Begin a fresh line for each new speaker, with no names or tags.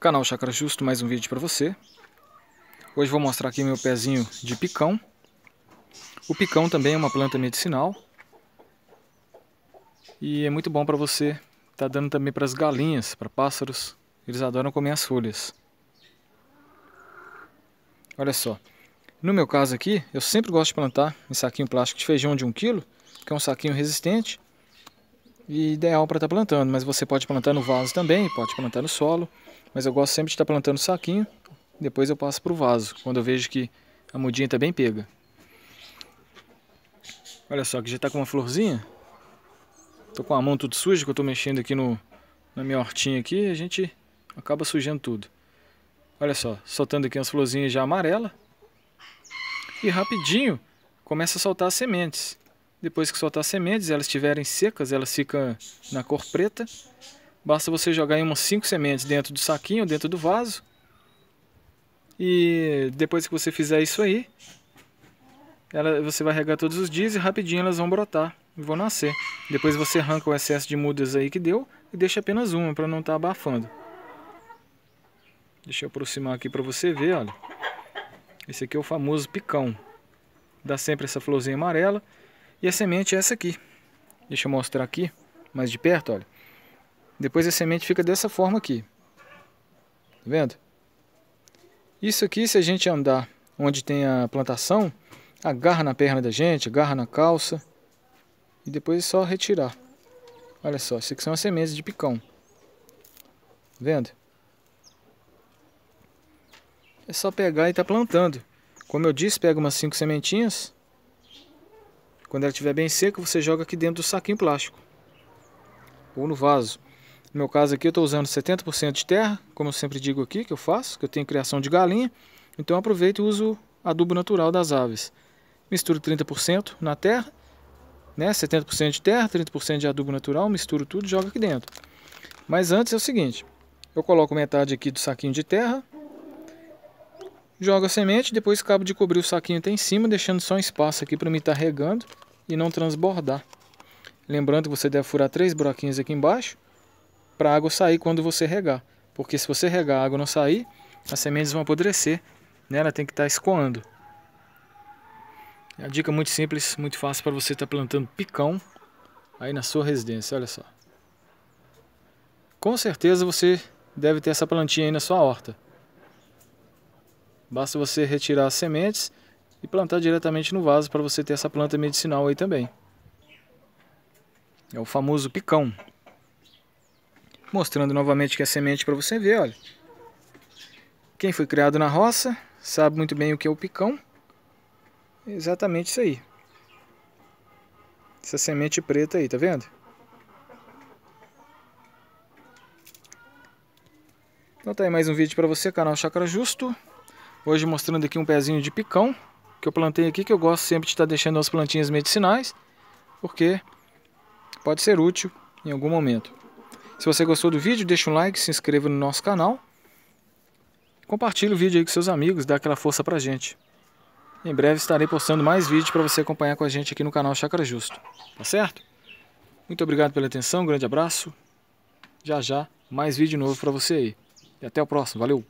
Canal Chakra Justo, mais um vídeo para você. Hoje vou mostrar aqui meu pezinho de picão. O picão também é uma planta medicinal. E é muito bom para você. Tá dando também para as galinhas, para pássaros. Eles adoram comer as folhas. Olha só. No meu caso aqui, eu sempre gosto de plantar em saquinho plástico de feijão de 1 kg, que é um saquinho resistente ideal para estar tá plantando, mas você pode plantar no vaso também, pode plantar no solo, mas eu gosto sempre de estar tá plantando saquinho, depois eu passo para o vaso, quando eu vejo que a mudinha está bem pega. Olha só, que já está com uma florzinha. Estou com a mão tudo suja, que eu mexendo aqui no, na minha hortinha aqui, a gente acaba sujando tudo. Olha só, soltando aqui umas florzinhas já amarela. E rapidinho começa a soltar as sementes. Depois que soltar as sementes, elas estiverem secas, elas ficam na cor preta. Basta você jogar em umas 5 sementes dentro do saquinho, dentro do vaso. E depois que você fizer isso aí, ela, você vai regar todos os dias e rapidinho elas vão brotar e vão nascer. Depois você arranca o excesso de mudas aí que deu e deixa apenas uma para não estar tá abafando. Deixa eu aproximar aqui para você ver, olha. Esse aqui é o famoso picão. Dá sempre essa florzinha amarela. E a semente é essa aqui. Deixa eu mostrar aqui, mais de perto, olha. Depois a semente fica dessa forma aqui. Tá vendo? Isso aqui, se a gente andar onde tem a plantação, agarra na perna da gente, agarra na calça. E depois é só retirar. Olha só, isso aqui são as sementes de picão. Tá vendo? É só pegar e tá plantando. Como eu disse, pega umas cinco sementinhas quando ela estiver bem seca, você joga aqui dentro do saquinho plástico. Ou no vaso. No meu caso aqui eu estou usando 70% de terra, como eu sempre digo aqui que eu faço, que eu tenho criação de galinha. Então aproveito e uso adubo natural das aves. Misturo 30% na terra, né? 70% de terra, 30% de adubo natural, misturo tudo e jogo aqui dentro. Mas antes é o seguinte, eu coloco metade aqui do saquinho de terra, Jogo a semente, depois acabo de cobrir o saquinho até em cima, deixando só um espaço aqui para mim estar tá regando e não transbordar. Lembrando que você deve furar três buraquinhos aqui embaixo para a água sair quando você regar. Porque se você regar a água não sair, as sementes vão apodrecer, né? ela tem que estar tá escoando. É uma dica muito simples, muito fácil para você estar tá plantando picão aí na sua residência, olha só. Com certeza você deve ter essa plantinha aí na sua horta. Basta você retirar as sementes e plantar diretamente no vaso para você ter essa planta medicinal aí também. É o famoso picão. Mostrando novamente que a é semente para você ver, olha. Quem foi criado na roça sabe muito bem o que é o picão. É exatamente isso aí. Essa semente preta aí, tá vendo? Então tá aí mais um vídeo para você, canal Chakra Justo. Hoje mostrando aqui um pezinho de picão que eu plantei aqui, que eu gosto sempre de estar deixando as plantinhas medicinais, porque pode ser útil em algum momento. Se você gostou do vídeo, deixa um like, se inscreva no nosso canal. Compartilhe o vídeo aí com seus amigos, dá aquela força pra gente. Em breve estarei postando mais vídeos para você acompanhar com a gente aqui no canal Chakra Justo. Tá certo? Muito obrigado pela atenção, um grande abraço. Já já, mais vídeo novo para você aí. E até o próximo. Valeu!